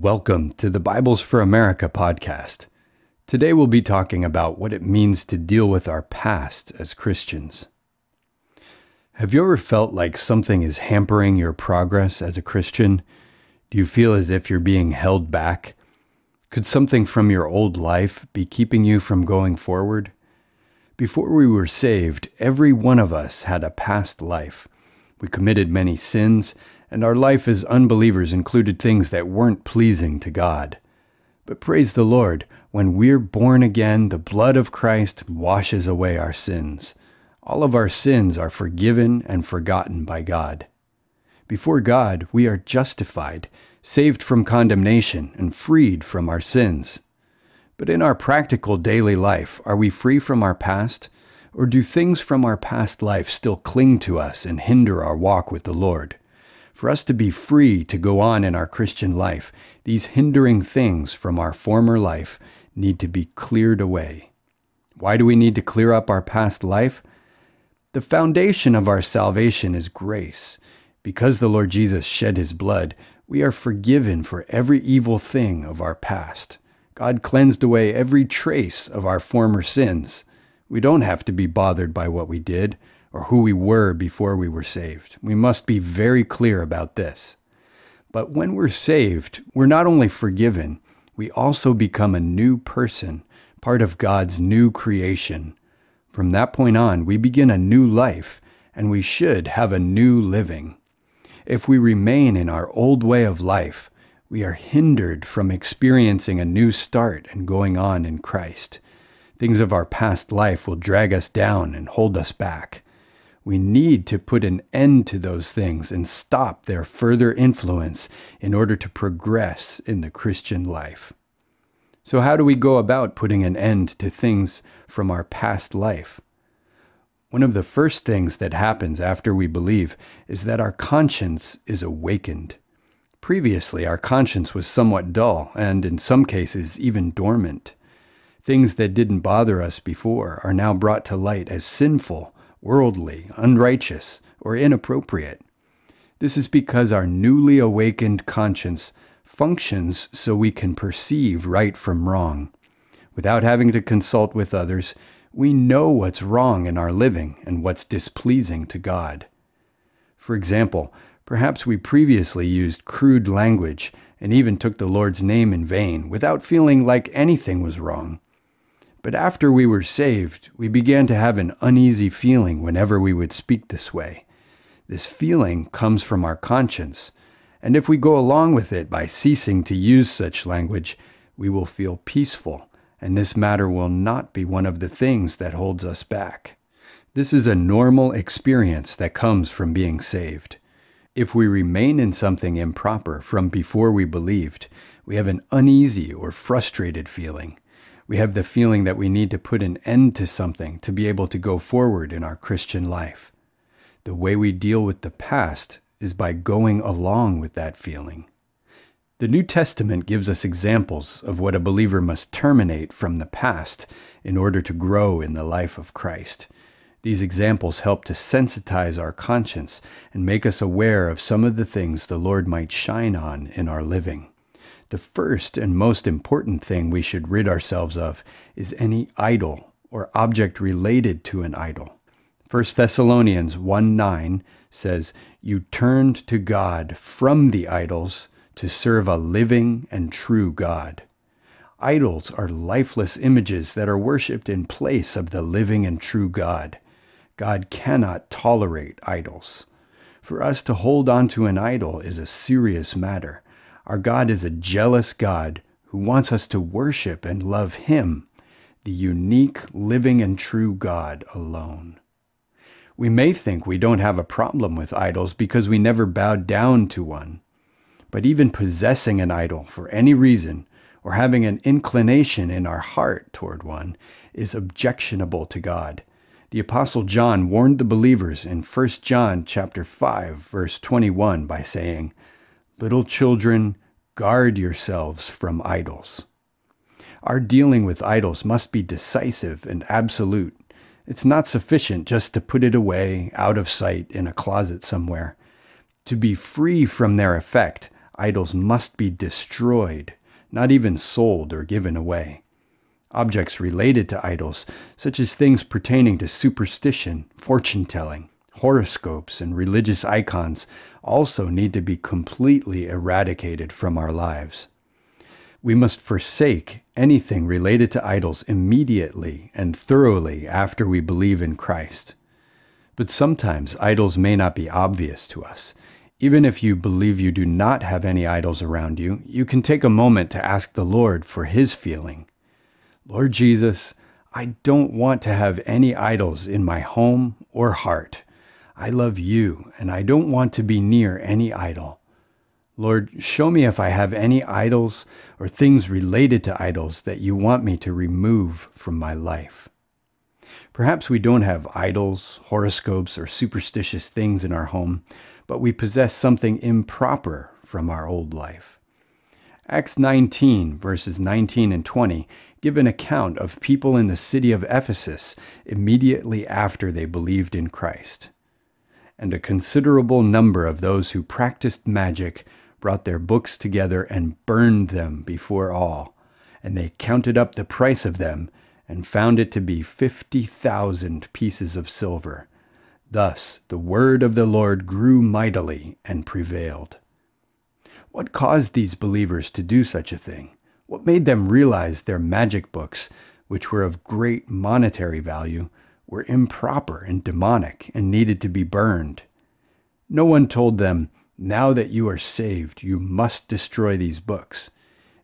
Welcome to the Bibles for America podcast. Today we'll be talking about what it means to deal with our past as Christians. Have you ever felt like something is hampering your progress as a Christian? Do you feel as if you're being held back? Could something from your old life be keeping you from going forward? Before we were saved, every one of us had a past life. We committed many sins and our life as unbelievers included things that weren't pleasing to God. But praise the Lord, when we're born again, the blood of Christ washes away our sins. All of our sins are forgiven and forgotten by God. Before God, we are justified, saved from condemnation, and freed from our sins. But in our practical daily life, are we free from our past? Or do things from our past life still cling to us and hinder our walk with the Lord? for us to be free to go on in our Christian life, these hindering things from our former life need to be cleared away. Why do we need to clear up our past life? The foundation of our salvation is grace. Because the Lord Jesus shed his blood, we are forgiven for every evil thing of our past. God cleansed away every trace of our former sins. We don't have to be bothered by what we did or who we were before we were saved. We must be very clear about this. But when we're saved, we're not only forgiven, we also become a new person, part of God's new creation. From that point on, we begin a new life, and we should have a new living. If we remain in our old way of life, we are hindered from experiencing a new start and going on in Christ. Things of our past life will drag us down and hold us back. We need to put an end to those things and stop their further influence in order to progress in the Christian life. So, how do we go about putting an end to things from our past life? One of the first things that happens after we believe is that our conscience is awakened. Previously, our conscience was somewhat dull and, in some cases, even dormant. Things that didn't bother us before are now brought to light as sinful worldly, unrighteous, or inappropriate. This is because our newly awakened conscience functions so we can perceive right from wrong. Without having to consult with others, we know what's wrong in our living and what's displeasing to God. For example, perhaps we previously used crude language and even took the Lord's name in vain without feeling like anything was wrong. But after we were saved, we began to have an uneasy feeling whenever we would speak this way. This feeling comes from our conscience, and if we go along with it by ceasing to use such language, we will feel peaceful, and this matter will not be one of the things that holds us back. This is a normal experience that comes from being saved. If we remain in something improper from before we believed, we have an uneasy or frustrated feeling, we have the feeling that we need to put an end to something to be able to go forward in our Christian life. The way we deal with the past is by going along with that feeling. The New Testament gives us examples of what a believer must terminate from the past in order to grow in the life of Christ. These examples help to sensitize our conscience and make us aware of some of the things the Lord might shine on in our living. The first and most important thing we should rid ourselves of is any idol or object related to an idol. 1 Thessalonians 1 9 says, You turned to God from the idols to serve a living and true God. Idols are lifeless images that are worshipped in place of the living and true God. God cannot tolerate idols. For us to hold on to an idol is a serious matter. Our God is a jealous God who wants us to worship and love Him, the unique, living, and true God alone. We may think we don't have a problem with idols because we never bowed down to one. But even possessing an idol for any reason or having an inclination in our heart toward one is objectionable to God. The apostle John warned the believers in 1 John chapter 5 verse 21 by saying, Little children, guard yourselves from idols. Our dealing with idols must be decisive and absolute. It's not sufficient just to put it away, out of sight, in a closet somewhere. To be free from their effect, idols must be destroyed, not even sold or given away. Objects related to idols, such as things pertaining to superstition, fortune telling, horoscopes, and religious icons also need to be completely eradicated from our lives. We must forsake anything related to idols immediately and thoroughly after we believe in Christ. But sometimes idols may not be obvious to us. Even if you believe you do not have any idols around you, you can take a moment to ask the Lord for His feeling. Lord Jesus, I don't want to have any idols in my home or heart. I love you, and I don't want to be near any idol. Lord, show me if I have any idols or things related to idols that you want me to remove from my life. Perhaps we don't have idols, horoscopes, or superstitious things in our home, but we possess something improper from our old life. Acts 19, verses 19 and 20, give an account of people in the city of Ephesus immediately after they believed in Christ and a considerable number of those who practiced magic brought their books together and burned them before all. And they counted up the price of them, and found it to be fifty thousand pieces of silver. Thus the word of the Lord grew mightily and prevailed. What caused these believers to do such a thing? What made them realize their magic books, which were of great monetary value, were improper and demonic and needed to be burned. No one told them, Now that you are saved, you must destroy these books.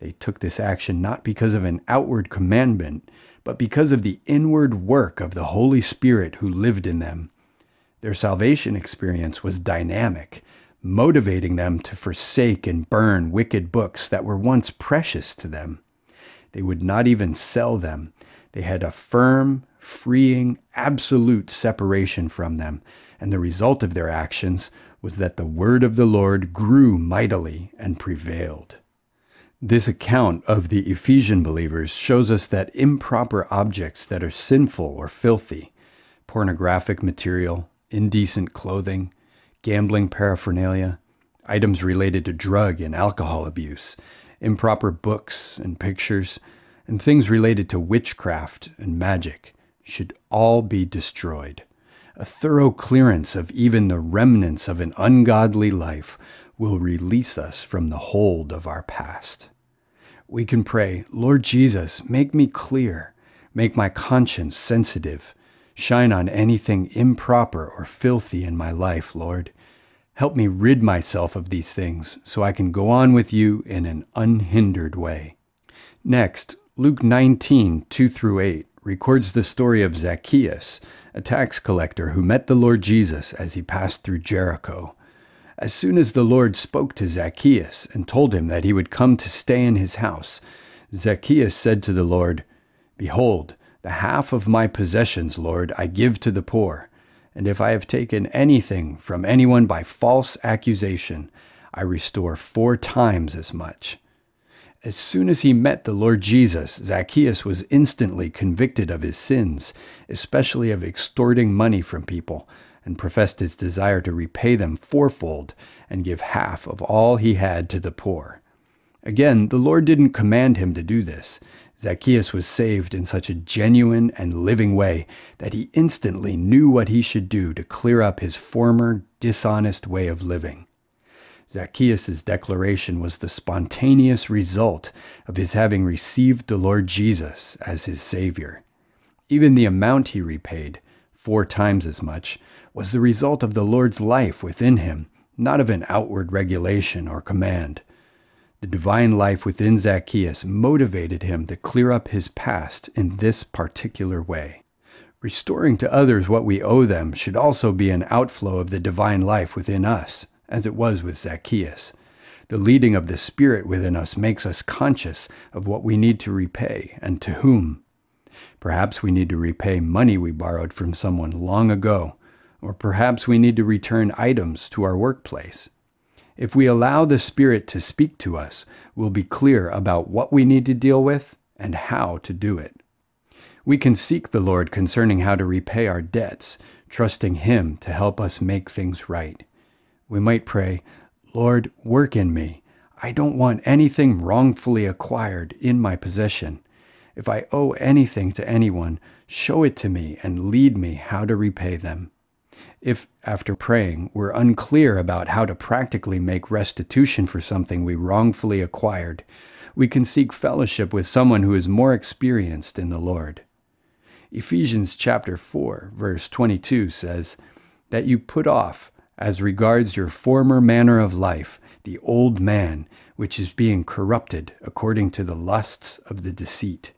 They took this action not because of an outward commandment, but because of the inward work of the Holy Spirit who lived in them. Their salvation experience was dynamic, motivating them to forsake and burn wicked books that were once precious to them. They would not even sell them. They had a firm, freeing, absolute separation from them, and the result of their actions was that the word of the Lord grew mightily and prevailed. This account of the Ephesian believers shows us that improper objects that are sinful or filthy, pornographic material, indecent clothing, gambling paraphernalia, items related to drug and alcohol abuse, improper books and pictures, and things related to witchcraft and magic should all be destroyed. A thorough clearance of even the remnants of an ungodly life will release us from the hold of our past. We can pray, Lord Jesus, make me clear, make my conscience sensitive, shine on anything improper or filthy in my life, Lord. Help me rid myself of these things so I can go on with you in an unhindered way. Next, Luke 19, 2 through 8, records the story of Zacchaeus, a tax collector who met the Lord Jesus as he passed through Jericho. As soon as the Lord spoke to Zacchaeus and told him that he would come to stay in his house, Zacchaeus said to the Lord, Behold, the half of my possessions, Lord, I give to the poor. And if I have taken anything from anyone by false accusation, I restore four times as much. As soon as he met the Lord Jesus, Zacchaeus was instantly convicted of his sins, especially of extorting money from people, and professed his desire to repay them fourfold and give half of all he had to the poor. Again, the Lord didn't command him to do this. Zacchaeus was saved in such a genuine and living way that he instantly knew what he should do to clear up his former dishonest way of living. Zacchaeus' declaration was the spontaneous result of his having received the Lord Jesus as his Savior. Even the amount he repaid, four times as much, was the result of the Lord's life within him, not of an outward regulation or command. The divine life within Zacchaeus motivated him to clear up his past in this particular way. Restoring to others what we owe them should also be an outflow of the divine life within us, as it was with Zacchaeus. The leading of the Spirit within us makes us conscious of what we need to repay and to whom. Perhaps we need to repay money we borrowed from someone long ago, or perhaps we need to return items to our workplace. If we allow the Spirit to speak to us, we'll be clear about what we need to deal with and how to do it. We can seek the Lord concerning how to repay our debts, trusting Him to help us make things right. We might pray, Lord, work in me. I don't want anything wrongfully acquired in my possession. If I owe anything to anyone, show it to me and lead me how to repay them. If, after praying, we're unclear about how to practically make restitution for something we wrongfully acquired, we can seek fellowship with someone who is more experienced in the Lord. Ephesians chapter 4, verse 22 says, That you put off as regards your former manner of life, the old man, which is being corrupted according to the lusts of the deceit.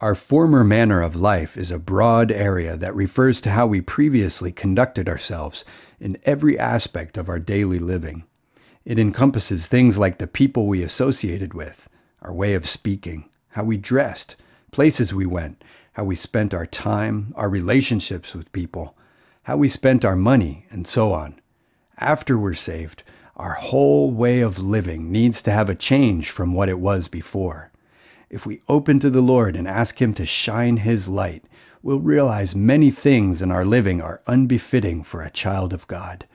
Our former manner of life is a broad area that refers to how we previously conducted ourselves in every aspect of our daily living. It encompasses things like the people we associated with, our way of speaking, how we dressed, places we went, how we spent our time, our relationships with people, how we spent our money, and so on. After we're saved, our whole way of living needs to have a change from what it was before. If we open to the Lord and ask Him to shine His light, we'll realize many things in our living are unbefitting for a child of God.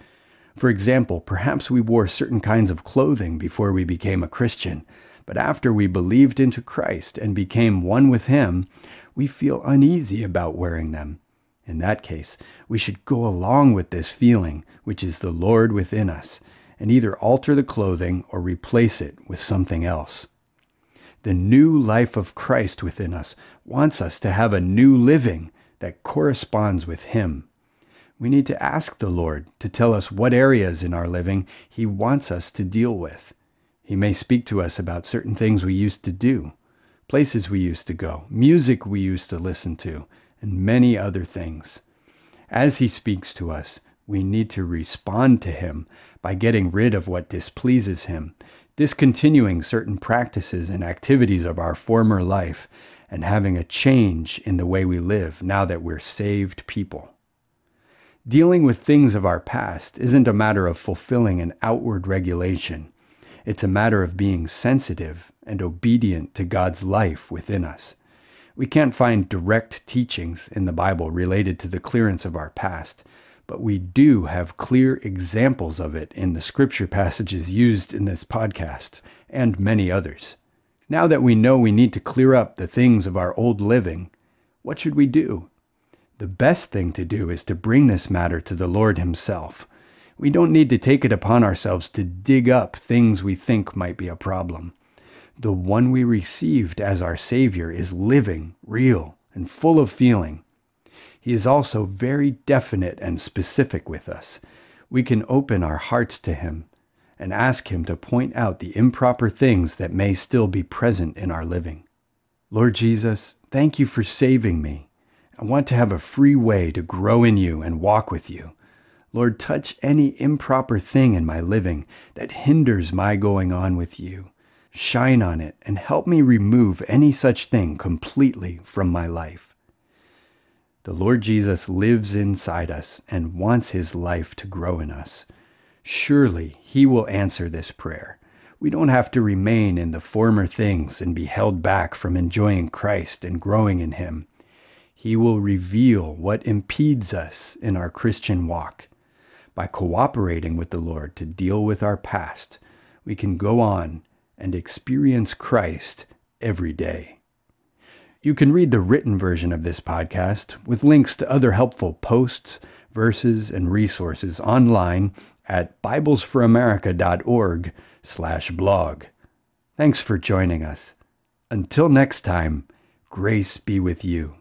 For example, perhaps we wore certain kinds of clothing before we became a Christian, but after we believed into Christ and became one with Him, we feel uneasy about wearing them. In that case, we should go along with this feeling, which is the Lord within us, and either alter the clothing or replace it with something else. The new life of Christ within us wants us to have a new living that corresponds with Him. We need to ask the Lord to tell us what areas in our living He wants us to deal with. He may speak to us about certain things we used to do, places we used to go, music we used to listen to, and many other things. As He speaks to us, we need to respond to Him by getting rid of what displeases Him, discontinuing certain practices and activities of our former life, and having a change in the way we live now that we're saved people. Dealing with things of our past isn't a matter of fulfilling an outward regulation. It's a matter of being sensitive and obedient to God's life within us. We can't find direct teachings in the Bible related to the clearance of our past, but we do have clear examples of it in the scripture passages used in this podcast and many others. Now that we know we need to clear up the things of our old living, what should we do? The best thing to do is to bring this matter to the Lord Himself. We don't need to take it upon ourselves to dig up things we think might be a problem the one we received as our Savior is living, real, and full of feeling. He is also very definite and specific with us. We can open our hearts to Him and ask Him to point out the improper things that may still be present in our living. Lord Jesus, thank you for saving me. I want to have a free way to grow in you and walk with you. Lord, touch any improper thing in my living that hinders my going on with you shine on it, and help me remove any such thing completely from my life. The Lord Jesus lives inside us and wants his life to grow in us. Surely he will answer this prayer. We don't have to remain in the former things and be held back from enjoying Christ and growing in him. He will reveal what impedes us in our Christian walk. By cooperating with the Lord to deal with our past, we can go on and experience Christ every day. You can read the written version of this podcast with links to other helpful posts, verses, and resources online at biblesforamerica.org/blog. Thanks for joining us. Until next time, grace be with you.